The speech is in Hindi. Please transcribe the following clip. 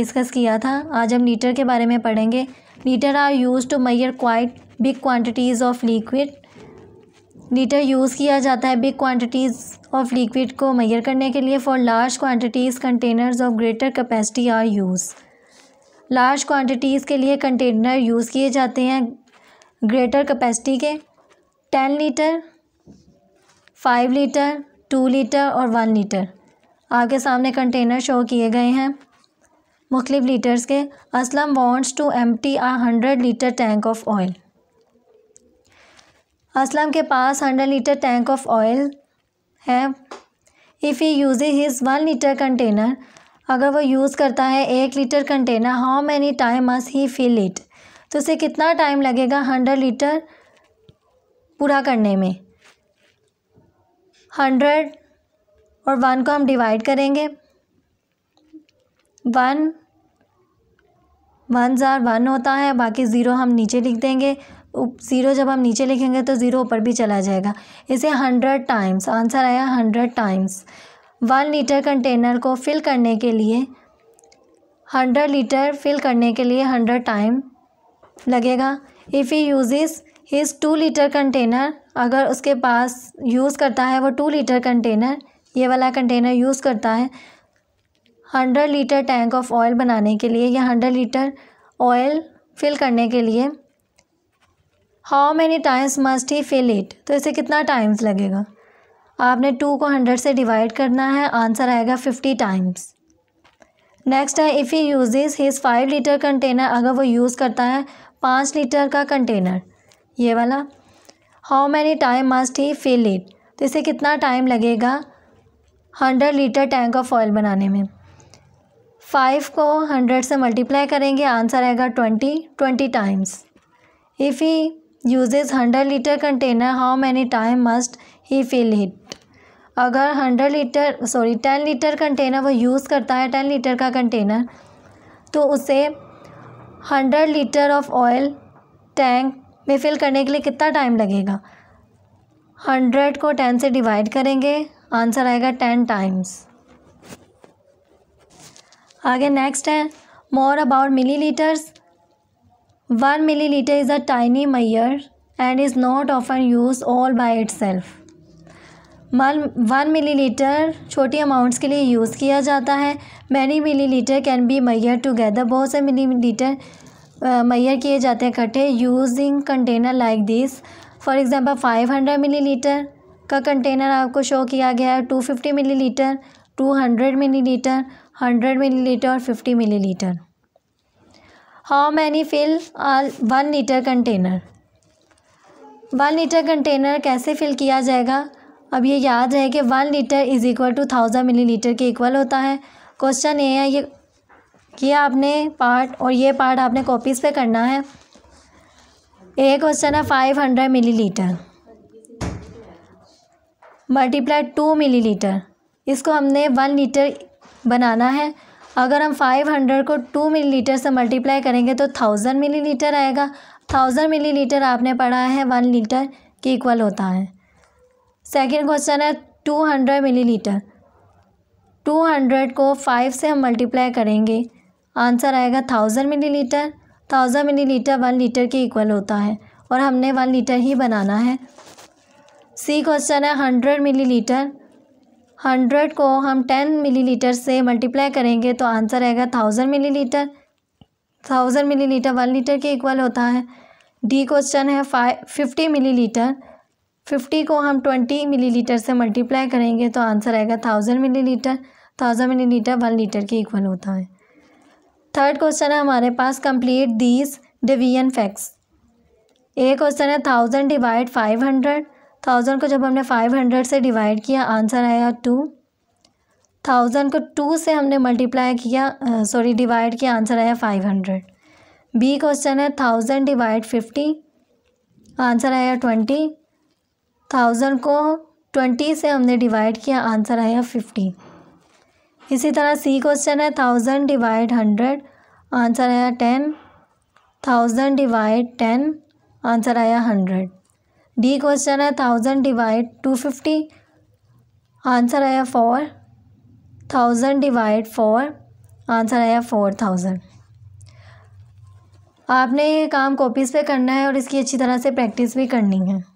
डिस्कस किया था आज हम लीटर के बारे में पढ़ेंगे litre are use to measure quite big quantities of liquid litre use किया जाता है बिग क्वान्टिटीज़ ऑफ लिक्विड को मैयर करने के लिए for large quantities containers of greater capacity are use large quantities के लिए कंटेनर यूज़ किए जाते हैं ग्रेटर कैपेसिटी के ten litre five litre two litre और वन लीटर आपके सामने कंटेनर शो किए गए हैं मुख्तु लीटर्स के Aslam wants to empty a hundred litre tank of oil Aslam के पास hundred litre tank of oil है if he use his one litre container अगर वो यूज़ करता है एक litre container how many time must he fill it तो उसे कितना टाइम लगेगा हंड्रेड लीटर पूरा करने में हंड्रेड और वन को हम डिवाइड करेंगे वन वन ज़ार वन होता है बाकी ज़ीरो हम नीचे लिख देंगे ज़ीरो जब हम नीचे लिखेंगे तो ज़ीरो ऊपर भी चला जाएगा इसे हंड्रेड टाइम्स आंसर आया hundred times one litre container को फिल करने के लिए हंड्रेड लीटर फिल करने के लिए हंड्रेड टाइम लगेगा if he use his two litre container अगर उसके पास यूज़ करता है वो टू लीटर कंटेनर ये वाला कंटेनर यूज़ करता है hundred litre tank of oil बनाने के लिए या हंड्रेड लीटर ऑयल फिल करने के लिए how many times must he fill it तो इसे कितना टाइम्स लगेगा आपने टू को हंड्रेड से डिवाइड करना है आंसर आएगा फिफ्टी टाइम्स नेक्स्ट है if he uses his five litre container अगर वो यूज़ करता है पाँच लीटर का कंटेनर ये वाला how many time must he fill it तो इसे कितना टाइम लगेगा hundred litre tank of oil बनाने में फाइव को हंड्रेड से मल्टीप्लाई करेंगे आंसर आएगा twenty twenty times if he uses hundred litre container how many time must he fill it अगर hundred litre sorry ten litre container वो यूज़ करता है टेन लीटर का कंटेनर तो उसे hundred litre of oil tank में फिल करने के लिए कितना टाइम लगेगा हंड्रेड को टेन से डिवाइड करेंगे आंसर आएगा टेन टाइम्स आगे नेक्स्ट है more about millilitres one millilitre is a tiny measure and is not often use all by itself मल वन मिली लीटर छोटी अमाउंट्स के लिए यूज़ किया जाता है many millilitre can be measure together बहुत से मिली लीटर मैयर किए जाते हैं इकट्ठे using container like this for example five hundred millilitre का कंटेनर आपको शो किया गया है to fifty millilitre two hundred millilitre hundred millilitre और fifty millilitre how many fill one litre container one litre container कैसे फिल किया जाएगा अब ये याद रहे कि one litre is equal to thousand millilitre के इक्वल होता है क्वेश्चन ये है ये किया आपने पार्ट और ये पार्ट आपने कॉपीज़ पे करना है ए क्वेश्चन है five hundred millilitre multiply two millilitre इसको हमने वन लीटर बनाना है अगर हम 500 को 2 मिलीलीटर से मल्टीप्लाई करेंगे तो 1000 मिलीलीटर आएगा 1000 मिलीलीटर आपने पढ़ा है वन लीटर के इक्वल होता है सेकंड क्वेश्चन है 200 मिलीलीटर 200 को 5 से हम मल्टीप्लाई करेंगे आंसर आएगा 1000 मिलीलीटर 1000 मिलीलीटर वन लीटर के इक्वल होता है और हमने वन लीटर ही बनाना है सी क्वेश्चन है हंड्रेड मिली हंड्रेड को हम टेन मिलीलीटर से मल्टीप्लाई करेंगे तो आंसर आएगा thousand millilitre thousand millilitre one litre के इक्वल होता है डी क्वेश्चन है फाइव फिफ्टी मिलीलीटर फिफ्टी को हम ट्वेंटी मिलीलीटर से मल्टीप्लाई करेंगे तो आंसर आएगा thousand millilitre thousand millilitre one litre के इक्वल होता है थर्ड क्वेश्चन है हमारे पास complete these division facts A question है thousand divide five hundred thousand को जब हमने फाइव हंड्रेड से डिवाइड किया आंसर आया टू थाउजेंड को टू से हमने मल्टीप्लाई किया सॉरी डिवाइड किया आंसर आया फाइव हंड्रेड बी क्वेश्चन है थाउजेंड डिवाइड फिफ्टी आंसर आया ट्वेंटी थाउजेंड को ट्वेंटी से हमने डिवाइड किया आंसर आया फिफ्टी इसी तरह सी क्वेश्चन है थाउजेंड डिवाइड हंड्रेड आंसर आया ten thousand divide ten answer आया हंड्रेड डी क्वेश्चन है thousand divide two fifty answer आया four thousand divide four answer आया फोर थाउजेंड आपने ये काम कॉपीज़ पे करना है और इसकी अच्छी तरह से प्रैक्टिस भी करनी है